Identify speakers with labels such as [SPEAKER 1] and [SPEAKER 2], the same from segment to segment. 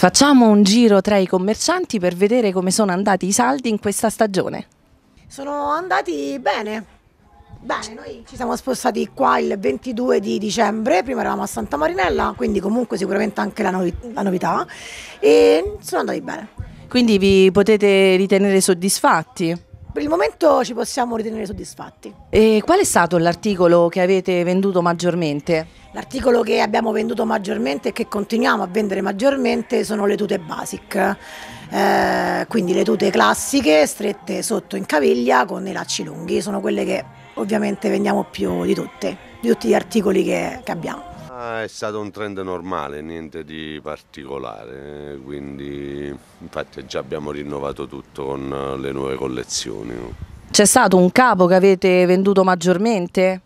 [SPEAKER 1] Facciamo un giro tra i commercianti per vedere come sono andati i saldi in questa stagione.
[SPEAKER 2] Sono andati bene. Bene, noi ci siamo spostati qua il 22 di dicembre, prima eravamo a Santa Marinella, quindi comunque sicuramente anche la, novi la novità e sono andati bene.
[SPEAKER 1] Quindi vi potete ritenere soddisfatti?
[SPEAKER 2] per il momento ci possiamo ritenere soddisfatti.
[SPEAKER 1] E qual è stato l'articolo che avete venduto
[SPEAKER 2] maggiormente? L'articolo che abbiamo venduto maggiormente e che continuiamo a vendere maggiormente sono le tute basic, eh, quindi le tute classiche strette sotto in caviglia con i lacci lunghi, sono quelle che ovviamente vendiamo più di tutte, di tutti gli articoli che, che abbiamo
[SPEAKER 3] è stato un trend normale, niente di particolare, quindi infatti già abbiamo rinnovato tutto con le nuove collezioni.
[SPEAKER 1] C'è stato un capo che avete venduto maggiormente?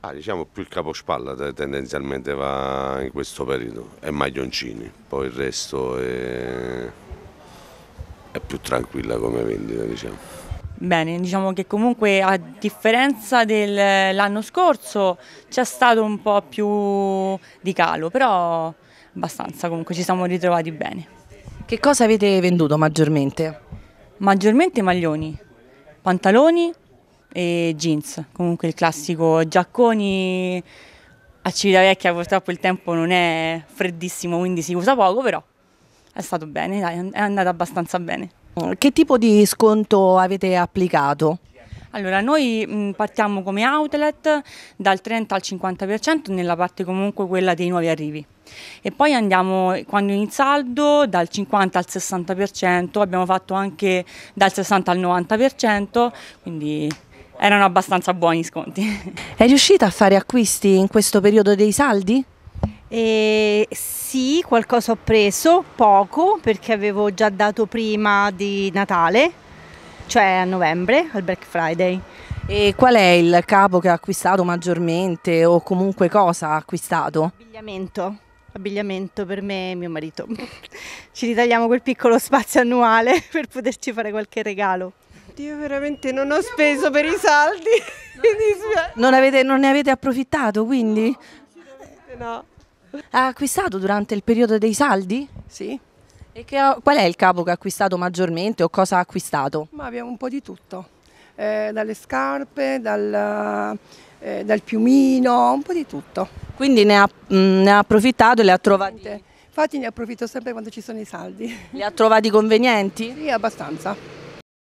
[SPEAKER 3] Ah, diciamo più il capo spalla tendenzialmente va in questo periodo e maglioncini, poi il resto è, è più tranquilla come vendita diciamo.
[SPEAKER 4] Bene, diciamo che comunque a differenza dell'anno scorso c'è stato un po' più di calo, però abbastanza comunque ci siamo ritrovati bene.
[SPEAKER 1] Che cosa avete venduto maggiormente? Maggiormente maglioni,
[SPEAKER 4] pantaloni e jeans, comunque il classico giacconi a Civitavecchia purtroppo il tempo non è freddissimo quindi si usa poco però è stato bene, dai, è andata abbastanza bene.
[SPEAKER 1] Mm, che tipo di sconto avete applicato?
[SPEAKER 4] Allora, noi mm, partiamo come outlet dal 30 al 50% nella parte comunque quella dei nuovi arrivi e poi andiamo quando in saldo dal 50 al 60%, abbiamo fatto anche dal 60 al 90%, quindi erano abbastanza buoni i sconti.
[SPEAKER 1] È riuscita a fare acquisti in questo periodo dei saldi? E sì, qualcosa ho preso, poco perché avevo già dato prima di Natale, cioè a novembre, al Black Friday. E qual è il capo che ha acquistato maggiormente o comunque cosa ha acquistato? Abbigliamento, abbigliamento per me e mio marito. Ci ritagliamo quel piccolo spazio annuale per poterci fare qualche regalo. Io veramente non ho speso per i saldi. Non, avete, non ne avete approfittato quindi? No. Ha acquistato durante il periodo dei saldi? Sì. E che, qual è il capo che ha acquistato maggiormente o cosa ha acquistato? Ma abbiamo un po' di tutto, eh, dalle scarpe, dal, eh, dal, piumino, un po' di tutto. Quindi ne ha, mh, mm, ne ha approfittato e le ha trovate? Infatti ne approfitto sempre quando ci sono i saldi. Li ha trovati convenienti? Sì, abbastanza.